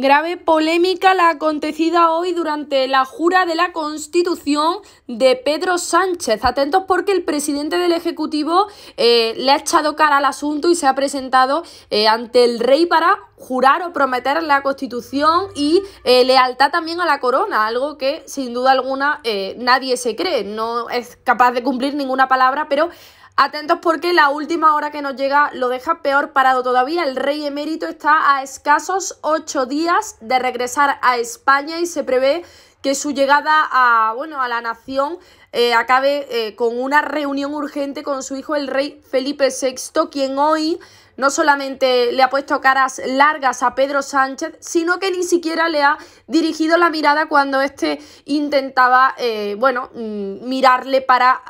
Grave polémica la acontecida hoy durante la jura de la Constitución de Pedro Sánchez. Atentos porque el presidente del Ejecutivo eh, le ha echado cara al asunto y se ha presentado eh, ante el rey para jurar o prometer la Constitución y eh, lealtad también a la corona, algo que sin duda alguna nadie se cree, no es capaz de cumplir ninguna palabra, pero Atentos porque la última hora que nos llega lo deja peor parado todavía. El rey emérito está a escasos ocho días de regresar a España y se prevé que su llegada a, bueno, a la nación eh, acabe eh, con una reunión urgente con su hijo, el rey Felipe VI, quien hoy no solamente le ha puesto caras largas a Pedro Sánchez, sino que ni siquiera le ha dirigido la mirada cuando éste intentaba, eh, bueno, mm, mirarle para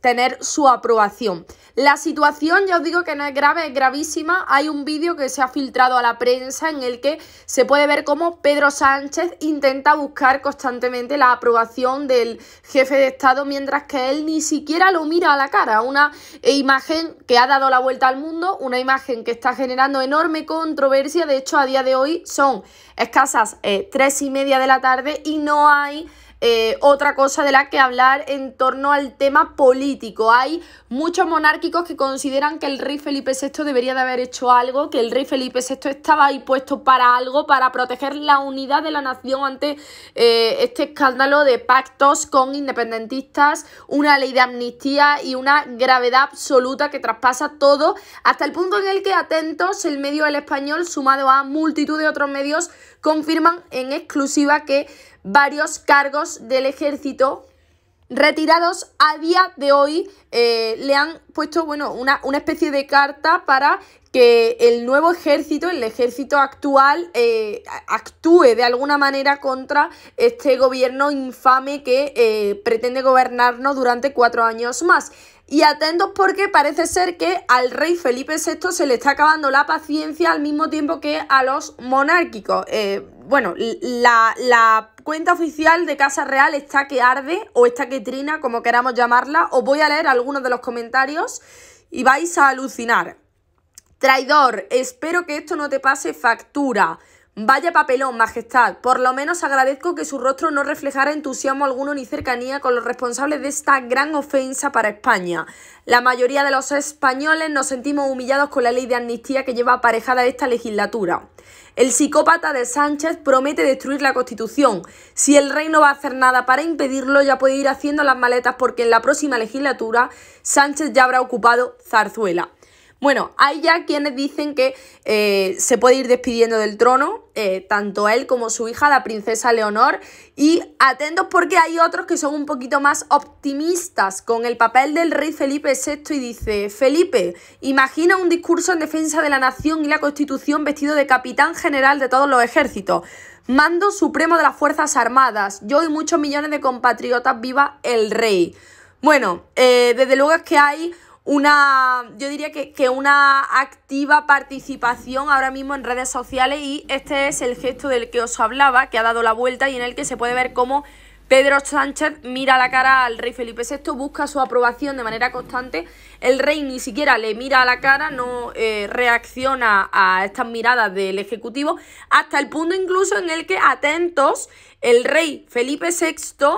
tener su aprobación. La situación, ya os digo que no es grave, es gravísima. Hay un vídeo que se ha filtrado a la prensa en el que se puede ver cómo Pedro Sánchez intenta buscar constantemente la aprobación del jefe de Estado mientras que él ni siquiera lo mira a la cara. Una imagen que ha dado la vuelta al mundo, una imagen que está generando enorme controversia. De hecho, a día de hoy son escasas eh, tres y media de la tarde y no hay eh, otra cosa de la que hablar en torno al tema político. Hay muchos monárquicos que consideran que el rey Felipe VI debería de haber hecho algo, que el rey Felipe VI estaba ahí puesto para algo, para proteger la unidad de la nación ante eh, este escándalo de pactos con independentistas, una ley de amnistía y una gravedad absoluta que traspasa todo, hasta el punto en el que, atentos, el medio El Español, sumado a multitud de otros medios, confirman en exclusiva que varios cargos del ejército retirados a día de hoy eh, le han puesto bueno, una, especie de carta para que el nuevo ejército, el ejército actual, eh, actúe de alguna manera contra este gobierno infame que eh, pretende gobernarnos durante cuatro años más. Y atentos porque parece ser que al rey Felipe VI se le está acabando la paciencia al mismo tiempo que a los monárquicos. Eh, bueno, la, la, cuenta oficial de Casa Real está que arde o está que trina, como queramos llamarla. Os voy a leer algunos de los comentarios y vais a alucinar. Traidor, espero que esto no te pase factura. Vaya papelón, Majestad. Por lo menos agradezco que su rostro no reflejara entusiasmo alguno ni cercanía con los responsables de esta gran ofensa para España. La mayoría de los españoles nos sentimos humillados con la ley de amnistía que lleva aparejada esta legislatura. El psicópata de Sánchez promete destruir la Constitución. Si el rey no va a hacer nada para impedirlo, ya puede ir haciendo las maletas porque en la próxima legislatura Sánchez ya habrá ocupado Zarzuela. Bueno, hay ya quienes dicen que eh, se puede ir despidiendo del trono, eh, tanto él como su hija, la princesa Leonor. Y atentos porque hay otros que son un poquito más optimistas con el papel del rey Felipe VI y dice, Felipe, imagina un discurso en defensa de la nación y la constitución vestido de capitán general de todos los ejércitos. Mando supremo de las Fuerzas Armadas, yo y muchos millones de compatriotas, viva el rey. Bueno, eh, desde luego es que hay una, yo diría que, que, una activa participación ahora mismo en redes sociales y este es el gesto del que os hablaba, que ha dado la vuelta y en el que se puede ver cómo Pedro Sánchez mira la cara al rey Felipe VI, busca su aprobación de manera constante. El rey ni siquiera le mira a la cara, no eh, reacciona a estas miradas del Ejecutivo, hasta el punto incluso en el que, atentos, el rey Felipe VI,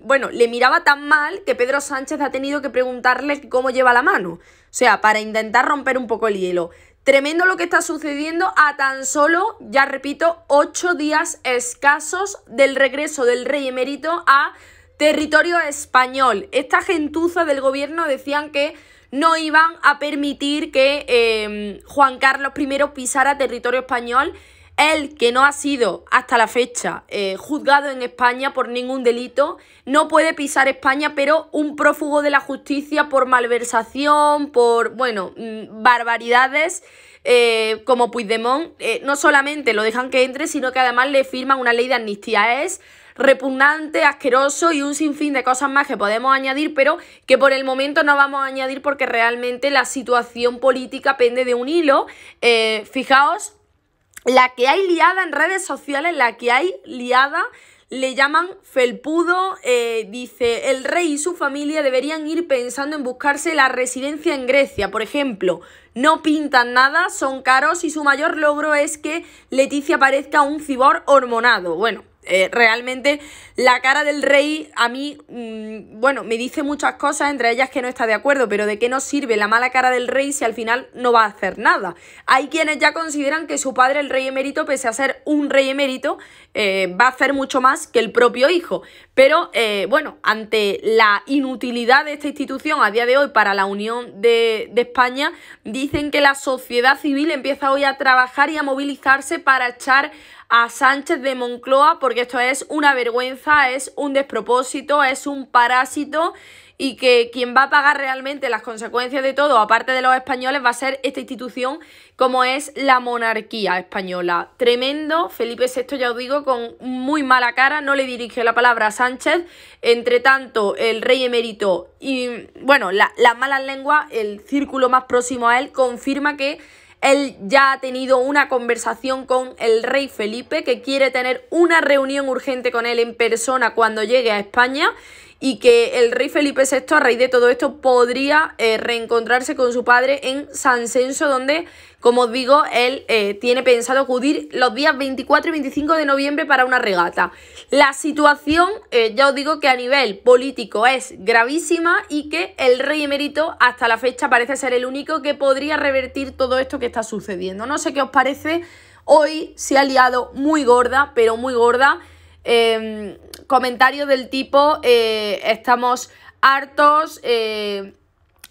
mm, bueno, le miraba tan mal que Pedro Sánchez ha tenido que preguntarle cómo lleva la mano. O sea, para intentar romper un poco el hielo. Tremendo lo que está sucediendo a tan solo, ya repito, ocho días escasos del regreso del rey emérito a territorio español. Esta gentuza del gobierno decían que no iban a permitir que em, Juan Carlos I pisara territorio español él, que no ha sido hasta la fecha eh, juzgado en España por ningún delito no puede pisar España, pero un prófugo de la justicia por malversación, por, bueno, mm, barbaridades eh, como Puigdemont, eh, no solamente lo dejan que entre, sino que además le firman una ley de amnistía. Es repugnante, asqueroso y un sinfín de cosas más que podemos añadir, pero que por el momento no vamos a añadir porque realmente la situación política pende de un hilo. fijaos la que hay liada en redes sociales, la que hay liada, le llaman felpudo, eh, dice, el rey y su familia deberían ir pensando en buscarse la residencia en Grecia, por ejemplo, no pintan nada, son caros y su mayor logro es que Leticia parezca un cibor hormonado. Bueno, eh, realmente la cara del rey a mí, mm, bueno, me dice muchas cosas, entre ellas que no está de acuerdo, pero de qué nos sirve la mala cara del rey si al final no va a hacer nada. Hay quienes ya consideran que su padre, el rey emérito, pese a ser un rey emérito, eh, va a hacer mucho más que el propio hijo. Pero eh, bueno, ante la inutilidad de esta institución a día de hoy para la Unión de, de España, dicen que la sociedad civil empieza hoy a trabajar y a movilizarse para echar a Sánchez de Moncloa porque esto es una vergüenza, es un despropósito, es un parásito y que quien va a pagar realmente las consecuencias de todo, aparte de los españoles, va a ser esta institución como es la monarquía española. Tremendo, Felipe VI ya os digo, con muy mala cara, no le dirige la palabra a Sánchez, entre tanto el rey emérito y bueno, las la malas lenguas, el círculo más próximo a él, confirma que él ya ha tenido una conversación con el rey Felipe que quiere tener una reunión urgente con él en persona cuando llegue a España y que el rey Felipe VI, a raíz de todo esto, podría eh, reencontrarse con su padre en San Censo, donde, como os digo, él eh, tiene pensado acudir los días 24 y 25 de noviembre para una regata. La situación, eh, ya os digo que a nivel político es gravísima y que el rey emérito hasta la fecha parece ser el único que podría revertir todo esto que está sucediendo. No sé qué os parece, hoy se ha liado muy gorda, pero muy gorda. Em, comentarios del tipo eh, estamos hartos, eh,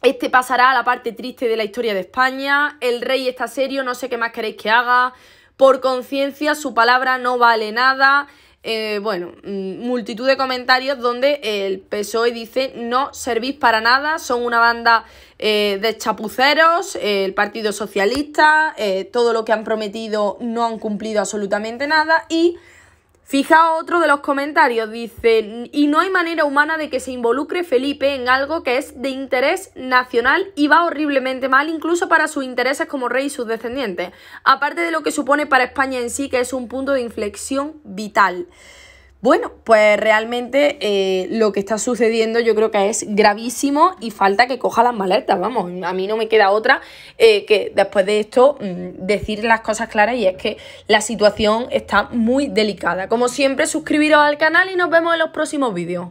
este pasará a la parte triste de la historia de España, el rey está serio, no sé qué más queréis que haga, por conciencia su palabra no vale nada. Eh, bueno, mm, multitud de comentarios donde el PSOE dice no servís para nada, son una banda de chapuceros, el Partido Socialista, todo lo que han prometido no han cumplido absolutamente nada y Fijaos otro de los comentarios, dice, y no hay manera humana de que se involucre Felipe en algo que es de interés nacional y va horriblemente mal incluso para sus intereses como rey y sus descendientes, aparte de lo que supone para España en sí que es un punto de inflexión vital. Bueno, pues realmente eh, lo que está sucediendo yo creo que es gravísimo y falta que coja las maletas, vamos, a mí no me queda otra eh, que después de esto mm, decir las cosas claras y es que la situación está muy delicada. Como siempre, suscribiros al canal y nos vemos en los próximos vídeos.